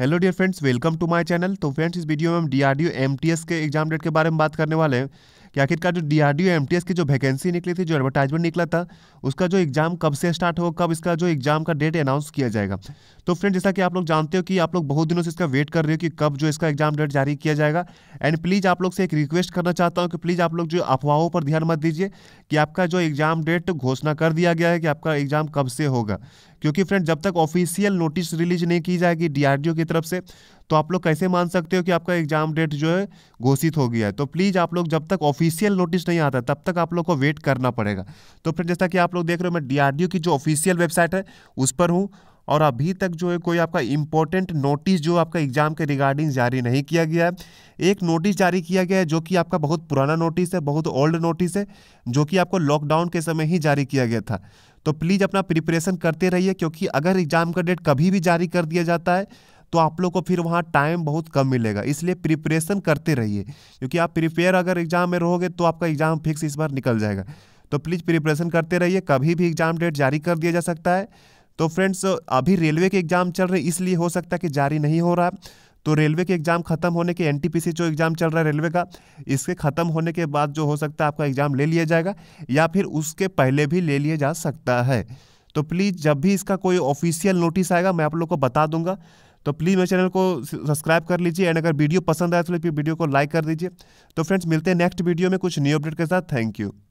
hello dear friends welcome to my channel तो friends इस video में हम डीआरडीओ एमटीएस के एग्जाम डेट के बारे में बात करने वाले हैं कि आखिरकार जो डीआरडीओ एमटीएस की जो वैकेंसी निकली थी जो एडवर्टाइजमेंट निकला था उसका जो एग्जाम कब से स्टार्ट होगा कब इसका जो एग्जाम का डेट अनाउंस किया जाएगा तो फ्रेंड जैसा कि आप लोग जानते हो कि आप लोग बहुत दिनों से इसका वेट कर रहे हो कि कब जो इसका एग्जाम डेट जारी किया जाएगा एंड प्लीज़ आप लोग से एक रिक्वेस्ट करना चाहता हूँ कि प्लीज़ आप लोग जो अफवाहों पर ध्यान मत दीजिए कि आपका जो एग्जाम डेट घोषणा कर दिया गया है कि आपका एग्जाम कब से होगा क्योंकि फ्रेंड जब तक ऑफिशियल नोटिस रिलीज नहीं की जाएगी डीआरडीओ की तरफ से तो आप लोग कैसे मान सकते हो कि आपका एग्जाम डेट जो है घोषित हो गया है तो प्लीज़ आप लोग जब तक ऑफिशियल नोटिस नहीं आता तब तक आप लोग को वेट करना पड़ेगा तो फिर जैसा कि आप लोग देख रहे हो मैं डीआरडीओ की जो ऑफिशियल वेबसाइट है उस पर हूँ और अभी तक जो है कोई आपका इम्पोर्टेंट नोटिस जो आपका एग्ज़ाम के रिगार्डिंग जारी नहीं किया गया है एक नोटिस जारी किया गया है जो कि आपका बहुत पुराना नोटिस है बहुत ओल्ड नोटिस है जो कि आपको लॉकडाउन के समय ही जारी किया गया था तो प्लीज़ अपना प्रिपरेशन करते रहिए क्योंकि अगर एग्ज़ाम का डेट कभी भी जारी कर दिया जाता है तो आप लोग को फिर वहाँ टाइम बहुत कम मिलेगा इसलिए प्रिपरेशन करते रहिए क्योंकि आप प्रिपेयर अगर एग्ज़ाम में रहोगे तो आपका एग्ज़ाम फिक्स इस बार निकल जाएगा तो प्लीज़ प्रिपरेशन करते रहिए कभी भी एग्ज़ाम डेट जारी कर दिया जा सकता है तो फ्रेंड्स अभी रेलवे के एग्ज़ाम चल रहे इसलिए हो सकता है कि जारी नहीं हो रहा तो रेलवे के एग्ज़ाम खत्म होने के एनटीपीसी जो एग्ज़ाम चल रहा है रेलवे का इसके ख़त्म होने के बाद जो हो सकता है आपका एग्ज़ाम ले लिया जाएगा या फिर उसके पहले भी ले लिया जा सकता है तो प्लीज़ जब भी इसका कोई ऑफिशियल नोटिस आएगा मैं आप लोग को बता दूंगा तो प्लीज़ मेरे चैनल को सब्सक्राइब कर लीजिए एंड अगर वीडियो पसंद आए तो वीडियो को लाइक कर दीजिए तो फ्रेंड्स मिलते हैं नेक्स्ट वीडियो में कुछ न्यू अपडेट के साथ थैंक यू